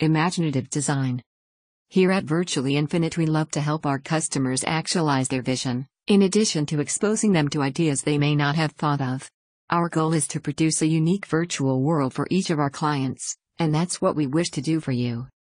Imaginative Design. Here at Virtually Infinite, we love to help our customers actualize their vision, in addition to exposing them to ideas they may not have thought of. Our goal is to produce a unique virtual world for each of our clients, and that's what we wish to do for you.